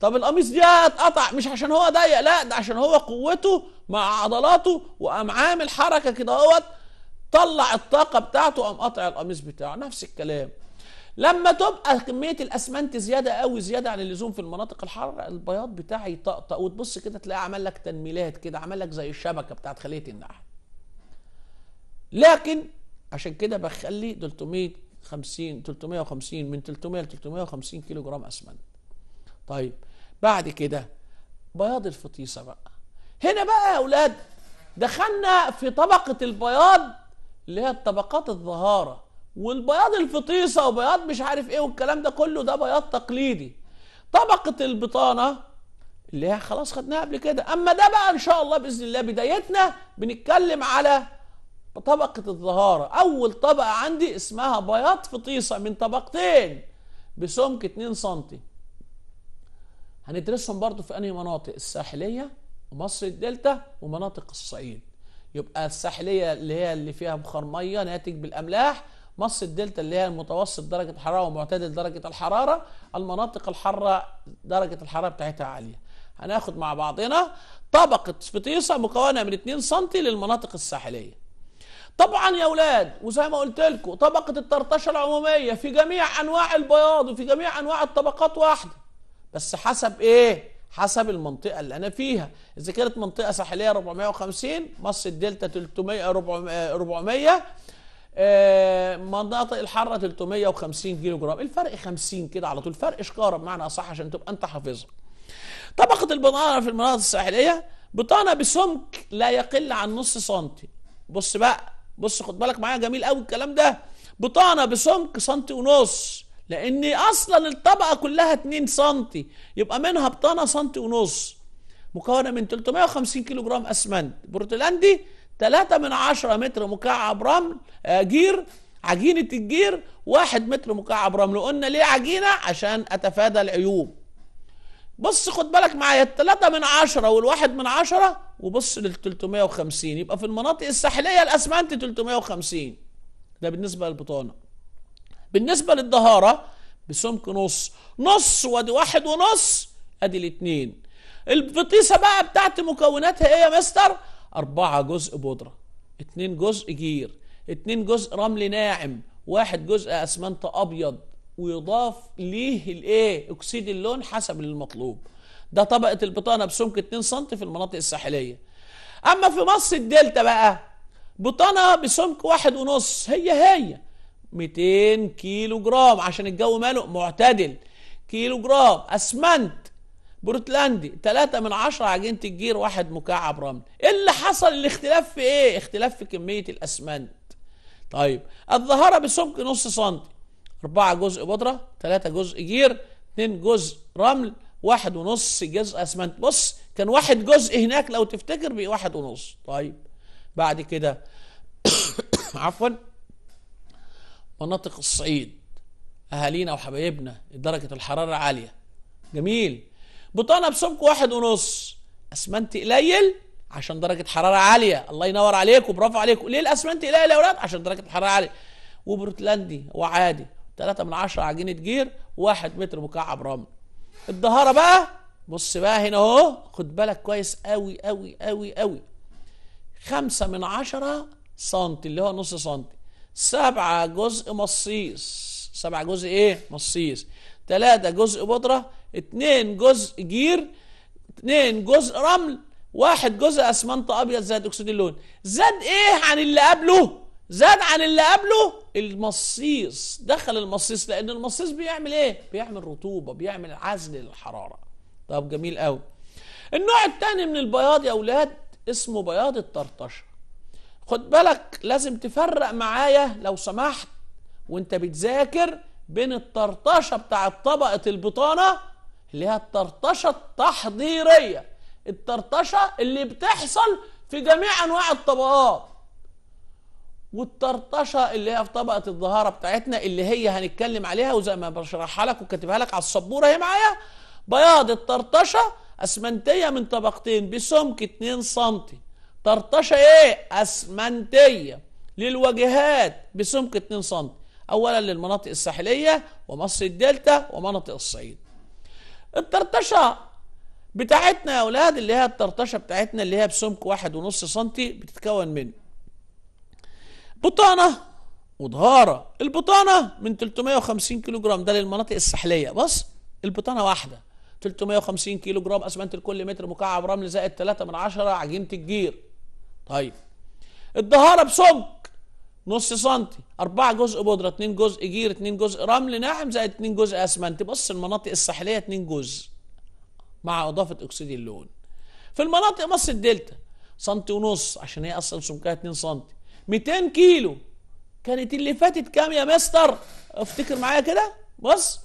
طب القميص دي اتقطع مش عشان هو ضيق لا ده عشان هو قوته مع عضلاته وقام عامل حركه كده اهوت طلع الطاقه بتاعته قام قاطع القميص بتاعه نفس الكلام لما تبقى كميه الاسمنت زياده قوي زياده عن اللزوم في المناطق الحاره البياض بتاعي يطقطق وتبص كده تلاقيه عمل لك تنميلات كده عمل لك زي الشبكه بتاعت خليه النحل لكن عشان كده بخلي 350 350 من 300 ل 350 كيلو جرام اسمنت طيب بعد كده بياض الفطيسه بقى هنا بقى يا اولاد دخلنا في طبقه البياض اللي هي الطبقات الظهاره والبياض الفطيسه وبياض مش عارف ايه والكلام ده كله ده بياض تقليدي طبقه البطانه اللي هي خلاص خدناها قبل كده اما ده بقى ان شاء الله باذن الله بدايتنا بنتكلم على طبقه الظهاره اول طبقه عندي اسمها بياض فطيسه من طبقتين بسمك 2 سم هندرسهم برضو في انهي مناطق الساحليه ومصر الدلتا ومناطق الصعيد يبقى الساحليه اللي هي اللي فيها بخار ميه ناتج بالاملاح مص الدلتا اللي هي متوسط درجه الحراره ومعتدل درجه الحراره المناطق الحاره درجه الحراره بتاعتها عاليه هناخد مع بعضنا طبقه فطيسه مكونه من 2 سم للمناطق الساحليه طبعا يا اولاد وزي ما قلت لكم طبقه الطرطشه العموميه في جميع انواع البياض وفي جميع انواع الطبقات واحده بس حسب ايه حسب المنطقه اللي انا فيها اذا كانت منطقه ساحليه 450 مصر الدلتا 300 400 آه، مناطق الحرة 350 كيلو جرام الفرق 50 كده على طول فرق شكارة بمعنى أصح عشان تبقى أنت حافظها طبقة البطانة في المناطق الساحلية بطانة بسمك لا يقل عن نص سنتي بص بقى بص خد بالك معايا جميل قوي الكلام ده بطانة بسمك سنتي ونص لأن أصلا الطبقة كلها 2 سنتي يبقى منها بطانة سنتي ونص مكونة من 350 كيلو جرام أسمنت برتلاندي 3 من 10 متر مكعب رمل آه، جير عجينة الجير 1 متر مكعب رمل قلنا ليه عجينة عشان أتفادى العيوب بص خد بالك معايا التلاتة من عشرة والواحد من عشرة وبص لل 350 يبقى في المناطق الساحلية الأسمنت 350 ده بالنسبة للبطانة بالنسبة للدهارة بسمك نص نص وادي واحد ونص ادي الاتنين البطيسة بقى بتاعت مكوناتها ايه يا مستر؟ أربعة جزء بودرة اتنين جزء جير اتنين جزء رمل ناعم واحد جزء أسمنت أبيض ويضاف ليه الايه اكسيد اللون حسب المطلوب ده طبقه البطانه بسمك 2 سم في المناطق الساحليه اما في مصر الدلتا بقى بطانه بسمك واحد ونص هي هي 200 كيلو جرام عشان الجو ماله معتدل كيلو جرام اسمنت بروتلاندي 3 من 10 عجينة الجير واحد مكعب رمل ايه اللي حصل الاختلاف في ايه اختلاف في كمية الاسمنت طيب الظهارة بسمك نص سنتي 4 جزء بودرة 3 جزء جير 2 جزء رمل واحد ونص جزء اسمنت بص كان واحد جزء هناك لو تفتكر بقي واحد ونص طيب بعد كده عفوا مناطق الصعيد اهالينا وحبايبنا درجه الحراره عاليه جميل بطانه بسمك واحد ونص اسمنت قليل عشان درجه حراره عاليه الله ينور عليك وبرافو عليك ليه الاسمنت قليل يا اولاد عشان درجه الحراره عاليه وبرتلاندي وعادي 3 من عشرة عجينه جير واحد متر مكعب رمل الدهاره بقى بص بقى هنا اهو خد بالك كويس قوي قوي قوي قوي 5 من عشرة سنتي اللي هو نص سنتي سبعة جزء مصيص سبعة جزء ايه مصيص ثلاثة جزء بودرة اتنين جزء جير اتنين جزء رمل واحد جزء اسمنت ابيض زائد اكسيد اللون زاد ايه عن اللي قبله زاد عن اللي قبله المصيص دخل المصيص لان المصيص بيعمل ايه بيعمل رطوبه بيعمل عزل للحراره طب جميل قوي النوع الثاني من البياض يا اولاد اسمه بياض الطرطشه خد بالك لازم تفرق معايا لو سمحت وانت بتذاكر بين الطرطشه بتاعت طبقه البطانه اللي هي الطرطشه التحضيريه الطرطشه اللي بتحصل في جميع انواع الطبقات والطرطشه اللي هي في طبقه الظهاره بتاعتنا اللي هي هنتكلم عليها وزي ما بشرحها لك وكاتبها لك على السبوره اهي معايا بياض الطرطشه اسمنتيه من طبقتين بسمك 2 سم طرطشه ايه اسمنتيه للواجهات بسمك 2 سم أولا للمناطق الساحلية ومصر الدلتا ومناطق الصعيد الطرطشة بتاعتنا يا أولاد اللي هي الطرطشة بتاعتنا اللي هي بسمك واحد ونص سنتي بتتكون من بطانة وضهارة البطانة من 350 كيلو جرام ده للمناطق الساحلية بص البطانة واحدة 350 كيلو جرام أسمنت لكل متر مكعب رمل زائد 3 من 10 عجينة الجير طيب الدهارة بسمك نص سنتي أربعة جزء بودرة اتنين جزء جير اتنين جزء رمل ناعم زائد اتنين جزء أسمنت بص المناطق الساحلية اتنين جزء مع إضافة أكسيد اللون في المناطق بص الدلتا سنتي ونص عشان هي أصلا سمكها اتنين سنتي 200 كيلو كانت اللي فاتت كام يا مستر افتكر معايا كده بص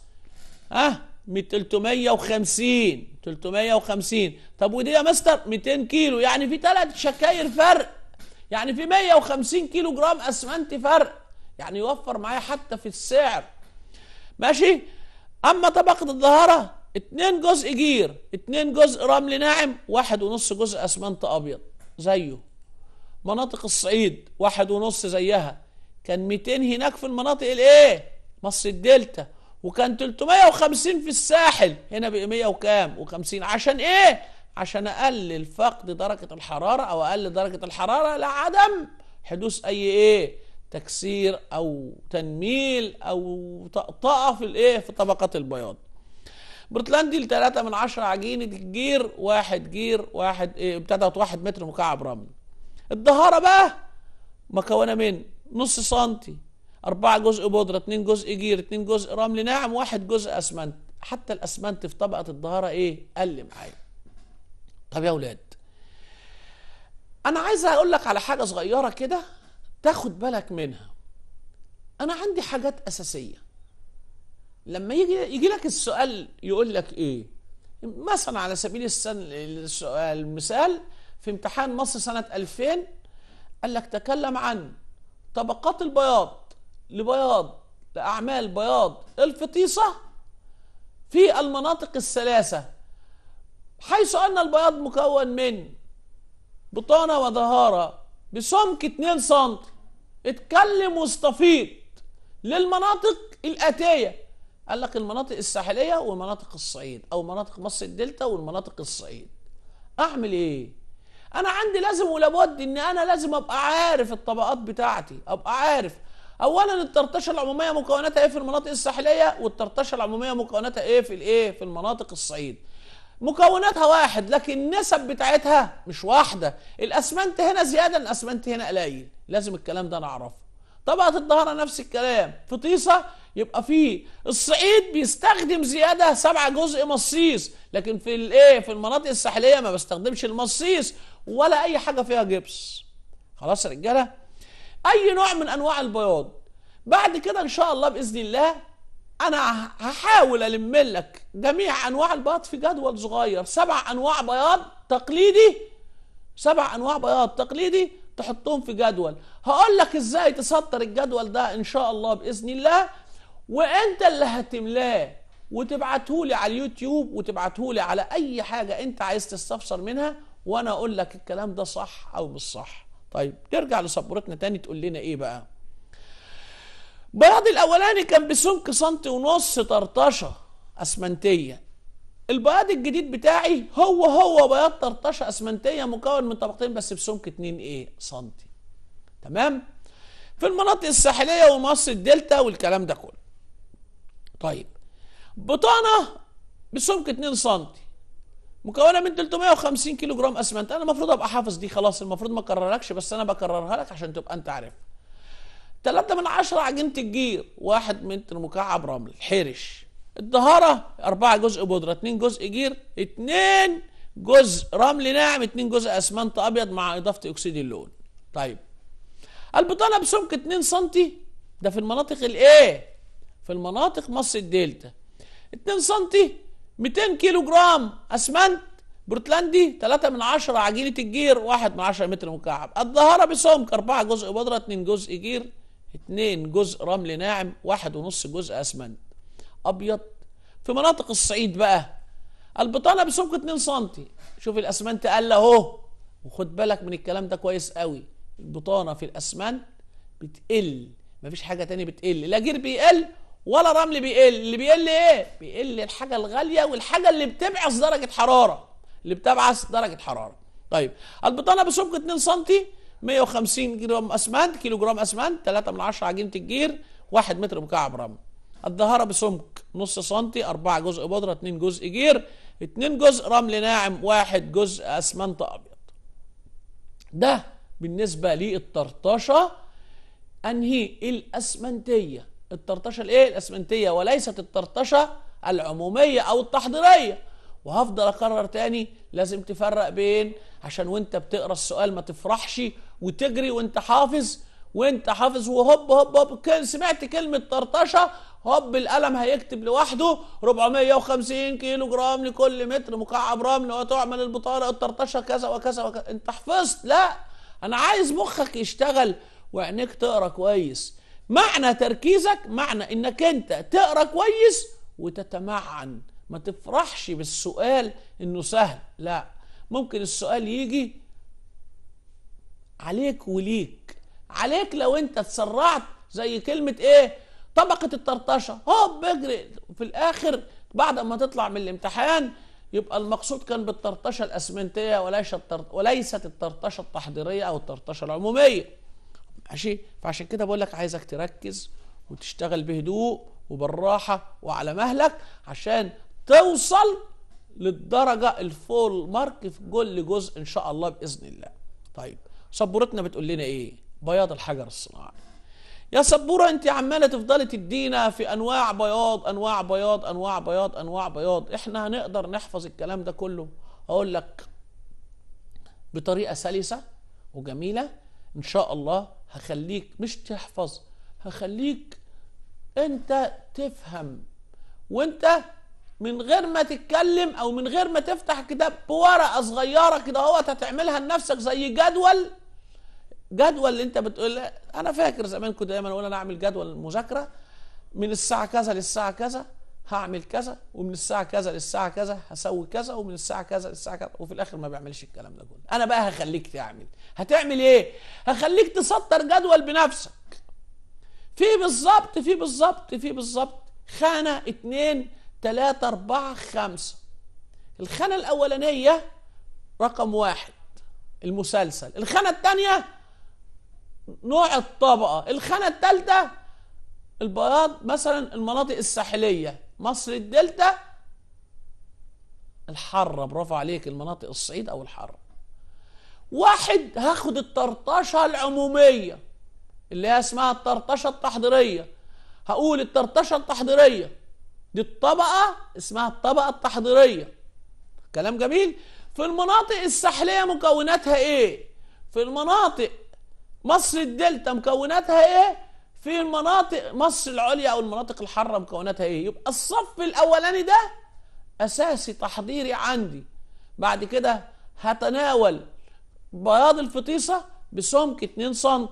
ها 350 350 طب ودي يا مستر 200 كيلو يعني في ثلاث شكاير فرق يعني في 150 كيلو جرام اسمنت فرق يعني يوفر معايا حتى في السعر ماشي اما طبقه الظهاره اتنين جزء جير اتنين جزء رمل ناعم واحد ونص جزء اسمنت ابيض زيه مناطق الصعيد واحد ونص زيها كان 200 هناك في المناطق الايه مصر الدلتا وكان 350 في الساحل هنا بقى 100 وكام و50 عشان ايه عشان اقلل فقد درجه الحراره او اقلل درجه الحراره لعدم حدوث اي ايه تكسير او تنميل او طقطقه في الايه في طبقات البياض برتلاندي ل 3 من 10 عجينه جير واحد جير واحد ايه ابتدت واحد متر مكعب رمل الدهاره بقى مكونه من نص سنتي أربعة جزء بودره اتنين جزء جير اتنين جزء رمل ناعم واحد جزء اسمنت حتى الاسمنت في طبقه الدهاره ايه قل معايا طب يا اولاد انا عايز اقول لك على حاجه صغيره كده تاخد بالك منها انا عندي حاجات اساسيه لما يجي يجي لك السؤال يقول لك ايه مثلا على سبيل السؤال المثال في امتحان مصر سنه 2000 قال لك تكلم عن طبقات البياض لبياض لاعمال بياض الفطيسه في المناطق الثلاثه حيث أن البياض مكون من بطانة وظهارة بسمك 2 سم اتكلم واستفيض للمناطق الآتية قال لك المناطق الساحلية ومناطق الصعيد أو مناطق مصر الدلتا والمناطق الصعيد أعمل إيه؟ أنا عندي لازم ولابد إن أنا لازم أبقى عارف الطبقات بتاعتي أبقى عارف اولا الترتشه العموميه مكوناتها ايه في المناطق الساحليه والترتشه العموميه مكوناتها ايه في الايه في المناطق الصعيد مكوناتها واحد لكن النسب بتاعتها مش واحده الاسمنت هنا زياده الاسمنت هنا قليل لازم الكلام ده نعرفه طبقه الدهاره نفس الكلام في طيسه يبقى في الصعيد بيستخدم زياده سبعة جزء مصيص لكن في الايه في المناطق الساحليه ما بستخدمش المصيص ولا اي حاجه فيها جبس خلاص يا رجاله اي نوع من انواع البياض بعد كده ان شاء الله باذن الله انا هحاول الم لك جميع انواع البياض في جدول صغير سبع انواع بياض تقليدي سبع انواع بياض تقليدي تحطهم في جدول هقول لك ازاي تسطر الجدول ده ان شاء الله باذن الله وانت اللي هتملاه وتبعته لي على اليوتيوب وتبعته لي على اي حاجه انت عايز تستفسر منها وانا اقول لك الكلام ده صح او مش صح طيب ترجع لسبورتنا تاني تقول لنا ايه بقى بياض الاولاني كان بسمك سنتي ونص طرطشه اسمنتيه البياض الجديد بتاعي هو هو بياض طرطشه اسمنتيه مكون من طبقتين بس بسمك 2 ايه سنتي تمام في المناطق الساحليه ومصر الدلتا والكلام ده كله طيب بطانه بسمك 2 سنتي مكونه من 350 كيلو جرام اسمنت انا المفروض ابقى حافظ دي خلاص المفروض ما اكررلكش بس انا بكررها لك عشان تبقى انت عارفها 3 من عشرة عجينه الجير 1 متر مكعب رمل حرش الدهاره 4 جزء بودره 2 جزء جير 2 جزء رمل ناعم 2 جزء اسمنت ابيض مع اضافه اكسيد اللون طيب البطانه بسمك 2 سم ده في المناطق الايه في المناطق مصر الدلتا 2 سم 200 كيلو جرام اسمنت بورتلاندي 3 من 10 عجينه الجير 1 من 10 متر مكعب الدهاره بسمك 4 جزء بودره 2 جزء جير 2 جزء رمل ناعم واحد ونص جزء اسمنت ابيض في مناطق الصعيد بقى البطانه بسمك 2 سم شوف الاسمنت قال اهو وخد بالك من الكلام ده كويس قوي البطانه في الاسمنت بتقل مفيش حاجه تاني بتقل لا جير بيقل ولا رمل بيقل اللي بيقل ايه بيقل الحاجه الغاليه والحاجه اللي بتبعث درجه حراره اللي بتبعث درجه حراره طيب البطانه بسمك 2 سم 150 جرام اسمنت كيلو جرام اسمنت 3 من 10 عجينه الجير 1 متر مكعب رمل الظهاره بسمك نص سنتي 4 جزء بودره 2 جزء جير 2 جزء رمل ناعم 1 جزء اسمنت ابيض ده بالنسبه للطرطشه انهي الاسمنتيه الطرطشه الايه الاسمنتيه وليست الطرطشه العموميه او التحضيريه وهفضل اكرر تاني لازم تفرق بين عشان وانت بتقرا السؤال ما تفرحش وتجري وانت حافظ وانت حافظ وهوب هوب هوب سمعت كلمه طرطشه هوب القلم هيكتب لوحده 450 كيلو جرام لكل متر مكعب رمل وتعمل البطارقه الطرطشه كذا وكذا وكذا انت حفظت لا انا عايز مخك يشتغل وعينيك تقرا كويس معنى تركيزك معنى انك انت تقرا كويس وتتمعن ما تفرحش بالسؤال انه سهل لا ممكن السؤال يجي عليك وليك عليك لو انت اتسرعت زي كلمة ايه طبقة الطرطشة هوب اجري في الاخر بعد ما تطلع من الامتحان يبقى المقصود كان بالطرطشة الاسمنتية وليس الترط... وليست الطرطشة التحضيرية او الطرطشة العمومية ماشي فعشان كده بقول لك عايزك تركز وتشتغل بهدوء وبالراحة وعلى مهلك عشان توصل للدرجه الفول مارك في كل جزء ان شاء الله باذن الله طيب سبورتنا بتقول لنا ايه بياض الحجر الصناعي يا سبوره انت عماله تفضلي تدينا في انواع بياض انواع بياض انواع بياض انواع بياض احنا هنقدر نحفظ الكلام ده كله اقول لك بطريقه سلسه وجميله ان شاء الله هخليك مش تحفظ هخليك انت تفهم وانت من غير ما تتكلم او من غير ما تفتح كتاب بورقه صغيره كده اهوت هتعملها لنفسك زي جدول جدول اللي انت بتقول انا فاكر زمان كنت دايما اقول انا اعمل جدول المذاكره من الساعه كذا للساعه كذا هعمل كذا ومن الساعه كذا للساعه كذا هسوي كذا ومن الساعه كذا للساعه كذا وفي الاخر ما بيعملش الكلام ده كله انا بقى هخليك تعمل هتعمل ايه هخليك تسطر جدول بنفسك في بالظبط في بالظبط في بالظبط خانه اتنين تلاتة أربعة خمسة الخانة الأولانية رقم واحد المسلسل الخانة الثانية نوع الطبقة الخانة الثالثة البياض مثلا المناطق الساحلية مصر الدلتا الحرة برافو عليك المناطق الصعيد أو الحرة واحد هاخد الطرطشة العمومية اللي هي اسمها الطرطشة التحضيرية هقول الطرطشة التحضيرية دي الطبقة اسمها الطبقة التحضيرية كلام جميل في المناطق الساحلية مكوناتها ايه في المناطق مصر الدلتا مكوناتها ايه في المناطق مصر العليا او المناطق الحارة مكوناتها ايه يبقى الصف الاولاني ده اساسي تحضيري عندي بعد كده هتناول بياض الفطيسة بسمك 2 سم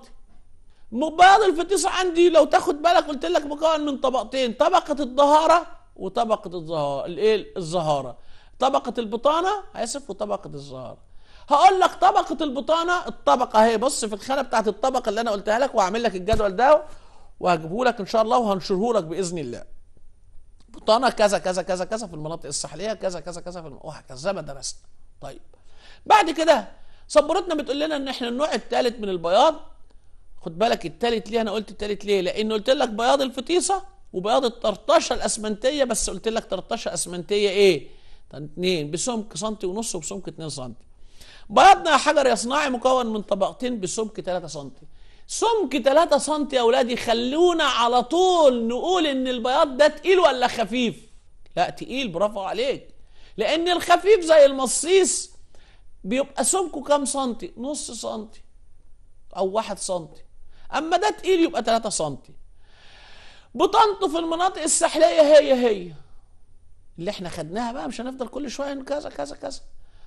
مبادل في عندي لو تاخد بالك قلت لك مكون من طبقتين طبقة الدهارة وطبقة الظهارة الايه الظهارة طبقة البطانة اسف وطبقة الظهارة هقول لك طبقة البطانة الطبقة اهي بص في الخانة بتاعت الطبقة اللي انا قلتها لك وهعمل لك الجدول ده وهجيبه لك ان شاء الله وهنشره لك باذن الله بطانة كذا كذا كذا كذا في المناطق الساحلية كذا كذا كذا في الم... وهكذا زي ما درسنا طيب بعد كده صبرتنا بتقول لنا ان احنا النوع الثالث من البياض خد بالك التالت ليه انا قلت التالت ليه لان قلت لك بياض الفطيسه وبياض الطرطشه الاسمنتيه بس قلت لك طرطشه اسمنتيه ايه اتنين بسمك سنتي ونص وبسمك 2 سنتي بياضنا حجر يا صناعي مكون من طبقتين بسمك 3 سنتي سمك 3 سنتي يا اولادي خلونا على طول نقول ان البياض ده تقيل ولا خفيف لا تقيل برافو عليك لان الخفيف زي المصيص بيبقى سمكه كام سنتي نص سنتي او واحد سنتي اما ده تقيل يبقى 3 سم بطانته في المناطق الساحليه هي هي اللي احنا خدناها بقى مش هنفضل كل شويه كذا كذا كذا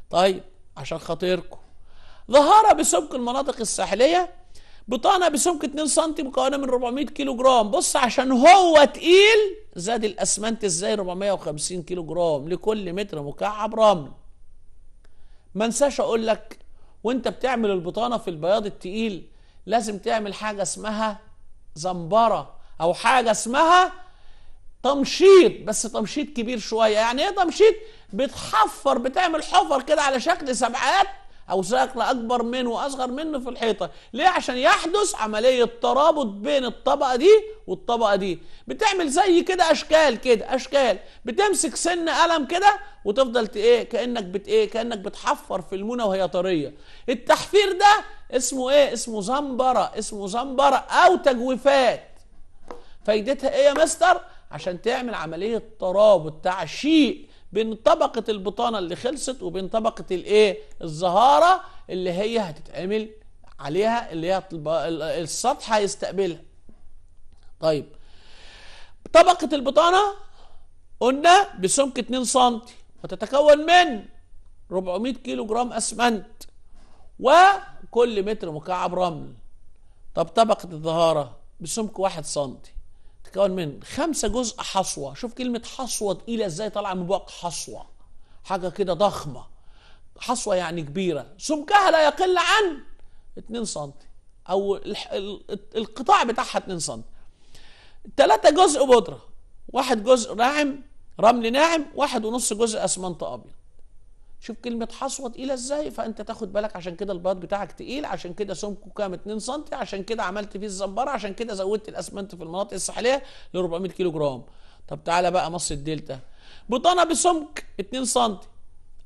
طيب عشان خاطركم ظهاره بسمك المناطق الساحليه بطانه بسمك 2 سم مكونه من 400 كيلو جرام بص عشان هو تقيل زاد الاسمنت ازاي 450 كيلو جرام لكل متر مكعب رمل ما انساش اقول لك وانت بتعمل البطانه في البياض التقيل لازم تعمل حاجه اسمها زمبره او حاجه اسمها تمشيط بس تمشيط كبير شويه يعني ايه تمشيط بتحفر بتعمل حفر كده على شكل سبعات او شكل اكبر منه واصغر منه في الحيطه ليه عشان يحدث عمليه ترابط بين الطبقه دي والطبقه دي بتعمل زي كده اشكال كده اشكال بتمسك سن قلم كده وتفضل ايه كانك بت ايه كانك بتحفر في المونه وهي طريه التحفير ده اسمه ايه اسمه زنبرة اسمه زنبرة او تجويفات فايدتها ايه يا مستر عشان تعمل عملية ترابط تعشيق بين طبقة البطانة اللي خلصت وبين طبقة الايه الزهارة اللي هي هتتعمل عليها اللي هي السطح هيستقبلها طيب طبقة البطانة قلنا بسمك 2 سم وتتكون من 400 كيلو جرام اسمنت و كل متر مكعب رمل طب طبقة الظهارة بسمك واحد سنتي تتكون من خمسة جزء حصوة شوف كلمة حصوة تقيلة ازاي طالعة من بوق حصوة حاجة كده ضخمة حصوة يعني كبيرة سمكها لا يقل عن 2 سنتي او القطاع بتاعها 2 سنتي ثلاثة جزء بودرة واحد جزء ناعم رمل ناعم واحد ونص جزء اسمنت ابيض شوف كلمه حصوه تقيله ازاي فانت تاخد بالك عشان كده البياض بتاعك تقيل عشان كده سمكه كام 2 سم عشان كده عملت فيه الزنبره عشان كده زودت الاسمنت في المناطق الساحليه ل 400 كيلو جرام طب تعالى بقى مصر الدلتا بطانه بسمك 2 سم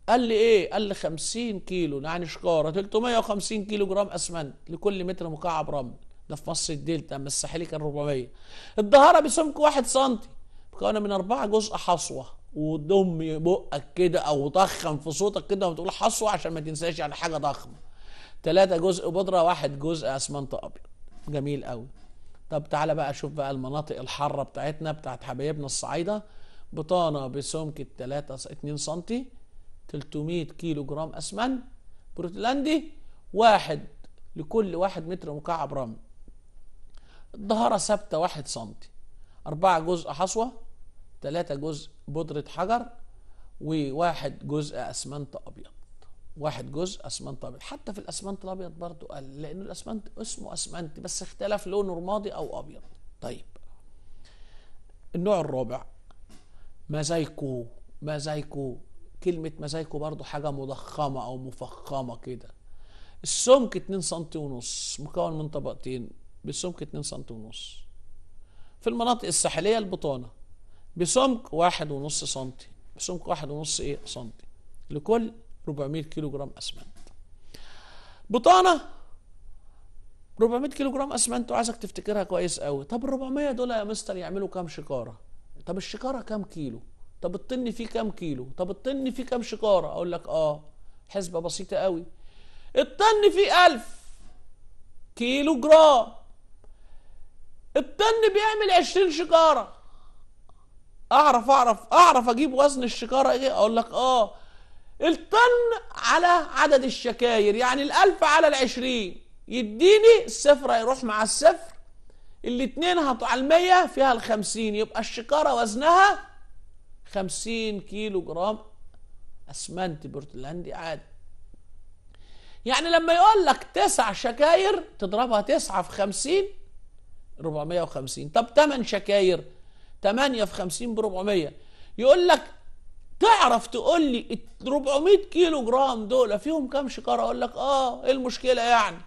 قال لي ايه قال لي 50 كيلو يعني شكاره 350 كيلو جرام اسمنت لكل متر مكعب رمل ده في مصر الدلتا اما الساحلي كان 400 الدهاره بسمك 1 سم مكونه من اربعه جزء حصوه وضم بقك كده او ضخم في صوتك كده وتقول حصوه عشان ما تنساش يعني حاجه ضخمه ثلاثة جزء بودرة واحد جزء اسمنت ابيض جميل قوي طب تعالى بقى شوف بقى المناطق الحاره بتاعتنا بتاعت حبايبنا الصعايده بطانه بسمكه 3 2 سم 300 كيلو جرام اسمنت بروتلاندي واحد لكل واحد متر مكعب رمل الظهاره ثابته 1 سم أربعة جزء حصوه ثلاثة جزء بودرة حجر وواحد جزء اسمنت ابيض واحد جزء اسمنت ابيض حتى في الاسمنت الابيض برضو قال لان الاسمنت اسمه اسمنت بس اختلف لونه رمادي او ابيض طيب النوع الرابع مزايكو مزايكو كلمة مزايكو برضو حاجة مضخمة أو مفخمة كده السمك 2 سم ونص مكون من طبقتين بالسمك 2 سم ونص في المناطق الساحلية البطانة بسمك واحد ونص سنتي بسمك واحد ونص ايه سنتي لكل 400 كيلو جرام اسمنت بطانه 400 كيلو جرام اسمنت وعايزك تفتكرها كويس قوي طب ال 400 دول يا مستر يعملوا كام شكاره طب الشكاره كام كيلو طب الطن فيه كام كيلو طب الطن فيه كام شكاره اقول لك اه حسبه بسيطه قوي الطن فيه 1000 كيلو جرام الطن بيعمل 20 شكاره اعرف اعرف اعرف اجيب وزن الشكاره ايه اقول لك اه الطن على عدد الشكاير يعني الالف على العشرين يديني الصفر يروح مع الصفر الاتنين هط على المية فيها الخمسين يبقى الشكارة وزنها خمسين كيلو جرام اسمنت برتلاندي عادي يعني لما يقول لك تسع شكاير تضربها تسعة في خمسين ربعمية وخمسين طب تمن شكاير 8 في 50 ب 400 يقول لك تعرف تقول لي 400 كيلو جرام دول فيهم كام شكاره اقول لك اه ايه المشكله يعني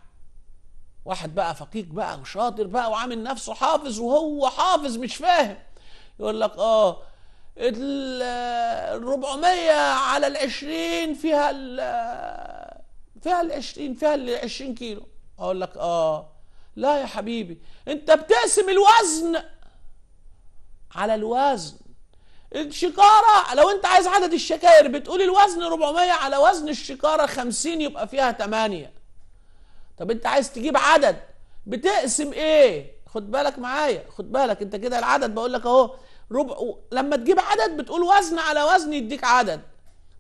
واحد بقى فقيق بقى وشاطر بقى وعامل نفسه حافظ وهو حافظ مش فاهم يقول لك اه ال 400 على ال 20 فيها ال فيها ال 20 فيها ال 20 كيلو اقول لك اه لا يا حبيبي انت بتقسم الوزن على الوزن الشكارة لو انت عايز عدد الشكاير بتقول الوزن 400 على وزن الشكارة 50 يبقى فيها 8 طب انت عايز تجيب عدد بتقسم ايه خد بالك معايا خد بالك انت كده العدد بقول لك اهو ربع و... لما تجيب عدد بتقول وزن على وزن يديك عدد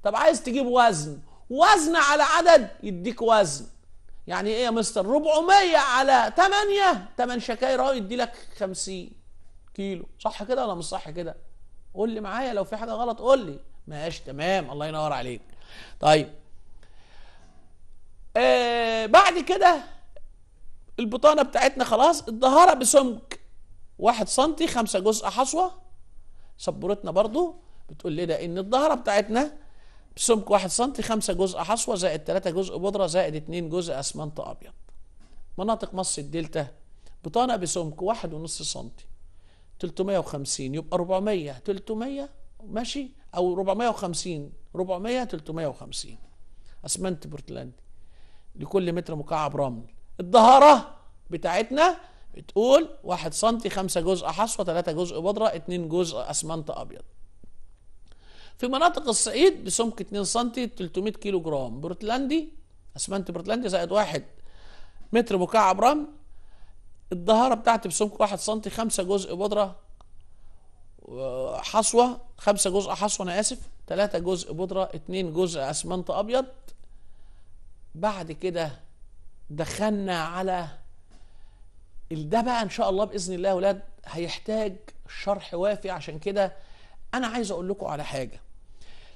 طب عايز تجيب وزن وزن على عدد يديك وزن يعني ايه يا مستر 400 على 8 8 شكاير اهو يدي لك 50 كيلو صح كده ولا مش صح كده قول لي معايا لو في حاجه غلط قول لي ماشي تمام الله ينور عليك طيب آه بعد كده البطانه بتاعتنا خلاص الظهره بسمك واحد سنتي خمسة جزء حصوه سبورتنا برضو بتقول لنا ان الظهرة بتاعتنا بسمك واحد سنتي خمسة جزء حصوه زائد ثلاثة جزء بودره زائد اتنين جزء اسمنت ابيض مناطق مص الدلتا بطانه بسمك واحد ونص سنتي 350 يبقى 400 300 ماشي او 450 400 350 اسمنت بورتلاندي لكل متر مكعب رمل الدهاره بتاعتنا بتقول 1 سم 5 جزء حصوه 3 جزء بودره 2 جزء اسمنت ابيض في مناطق الصعيد بسمك 2 سم 300 كيلو جرام بورتلاندي اسمنت بورتلاندي زائد 1 متر مكعب رمل الدهاره بتاعتي بسمك 1 سم 5 جزء بودره حصوه 5 جزء حصوه انا اسف 3 جزء بودره 2 جزء اسمنت ابيض بعد كده دخلنا على ده بقى ان شاء الله باذن الله يا ولاد هيحتاج شرح وافي عشان كده انا عايز اقول لكم على حاجه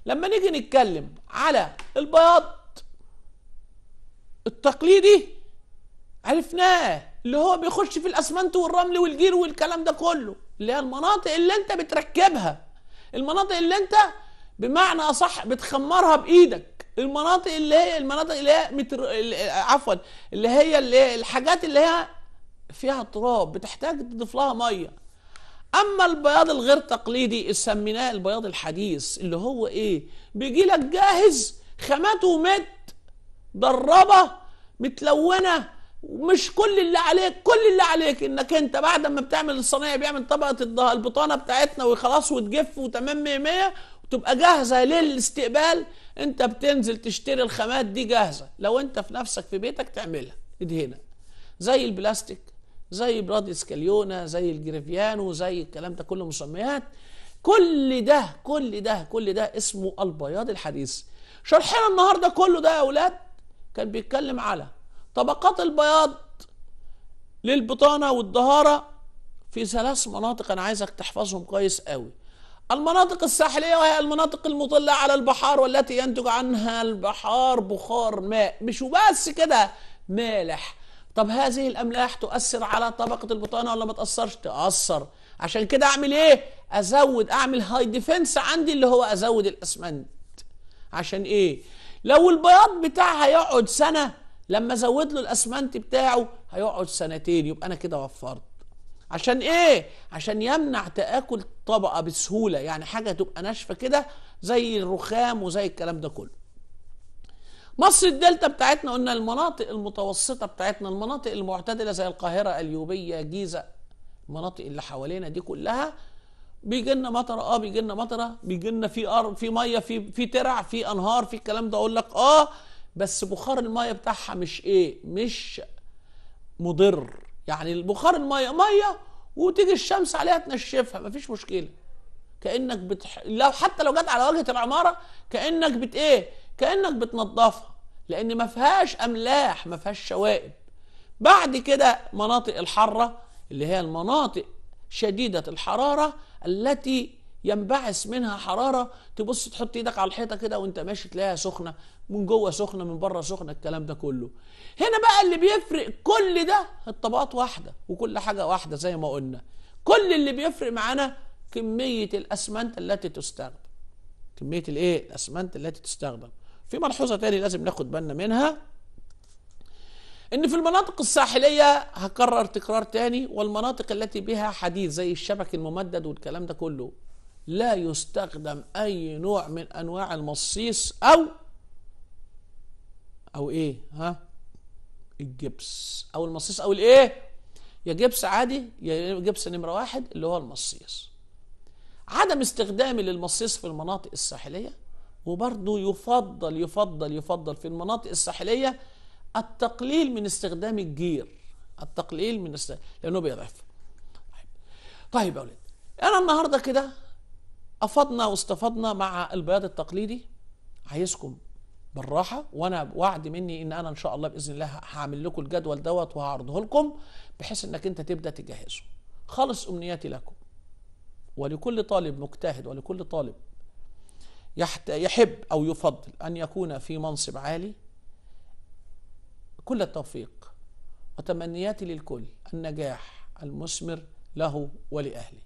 لما نيجي نتكلم على البياض التقليدي عرفناه اللي هو بيخش في الاسمنت والرمل والجير والكلام ده كله اللي هي المناطق اللي انت بتركبها المناطق اللي انت بمعنى اصح بتخمرها بايدك المناطق اللي هي المناطق اللي هي متر... عفوا اللي هي اللي الحاجات اللي هي فيها تراب بتحتاج تضيف لها ميه اما البياض الغير تقليدي سميناه البياض الحديث اللي هو ايه بيجي لك جاهز خامات ومت دربه متلونه مش كل اللي عليك كل اللي عليك انك انت بعد ما بتعمل الصينيه بيعمل طبقه البطانه بتاعتنا وخلاص وتجف وتمام 100 100 وتبقى جاهزه للاستقبال انت بتنزل تشتري الخامات دي جاهزه لو انت في نفسك في بيتك تعملها ادهنا زي البلاستيك زي براد اسكاليونا زي الجريفيانو زي الكلام ده كله مسميات كل ده كل ده كل ده اسمه البياض الحديث شرحنا النهارده كله ده يا اولاد كان بيتكلم على طبقات البياض للبطانة والدهارة في ثلاث مناطق أنا عايزك تحفظهم كويس قوي المناطق الساحلية وهي المناطق المطلة على البحار والتي ينتج عنها البحار بخار ماء مش وبس كده مالح طب هذه الأملاح تؤثر على طبقة البطانة ولا ما تأثرش تأثر عشان كده أعمل إيه أزود أعمل هاي ديفنس عندي اللي هو أزود الأسمنت عشان إيه لو البياض بتاعها يقعد سنة لما ازود له الاسمنت بتاعه هيقعد سنتين يبقى انا كده وفرت عشان ايه عشان يمنع تاكل طبقه بسهوله يعني حاجه تبقى ناشفه كده زي الرخام وزي الكلام ده كله مصر الدلتا بتاعتنا قلنا المناطق المتوسطة بتاعتنا المناطق المعتدلة زي القاهرة اليوبية جيزة المناطق اللي حوالينا دي كلها بيجي لنا مطره اه بيجي لنا مطره بيجي لنا في ارض في ميه في في ترع في انهار في الكلام ده اقول لك اه بس بخار الميه بتاعها مش ايه مش مضر يعني بخار الميه ميه وتيجي الشمس عليها تنشفها مفيش مشكله كانك بتح... لو حتى لو جت على وجهه العماره كانك بت ايه كانك بتنظفها لان ما فيهاش املاح ما فيهاش شوائب بعد كده مناطق الحاره اللي هي المناطق شديده الحراره التي ينبعث منها حراره تبص تحط ايدك على الحيطه كده وانت ماشي تلاقيها سخنه من جوه سخنه من بره سخنه الكلام ده كله هنا بقى اللي بيفرق كل ده الطبقات واحده وكل حاجه واحده زي ما قلنا كل اللي بيفرق معانا كميه الاسمنت التي تستخدم كميه الايه الاسمنت التي تستخدم في ملحوظه تاني لازم ناخد بالنا منها ان في المناطق الساحليه هكرر تكرار تاني والمناطق التي بها حديد زي الشبك الممدد والكلام ده كله لا يستخدم أي نوع من أنواع المصيص أو أو إيه ها الجبس أو المصيص أو الإيه يا جبس عادي يا جبس نمرة واحد اللي هو المصيص عدم استخدامي للمصيص في المناطق الساحلية وبرضه يفضل يفضل يفضل في المناطق الساحلية التقليل من استخدام الجير التقليل من استخدام لأنه بيضعف طيب, طيب يا أولاد أنا النهاردة كده افضنا واستفضنا مع البياض التقليدي عايزكم بالراحه وانا وعد مني ان انا ان شاء الله باذن الله هعمل لكم الجدول دوت وهعرضه لكم بحيث انك انت تبدا تجهزه خالص امنياتي لكم ولكل طالب مجتهد ولكل طالب يحب او يفضل ان يكون في منصب عالي كل التوفيق وتمنياتي للكل النجاح المثمر له ولاهله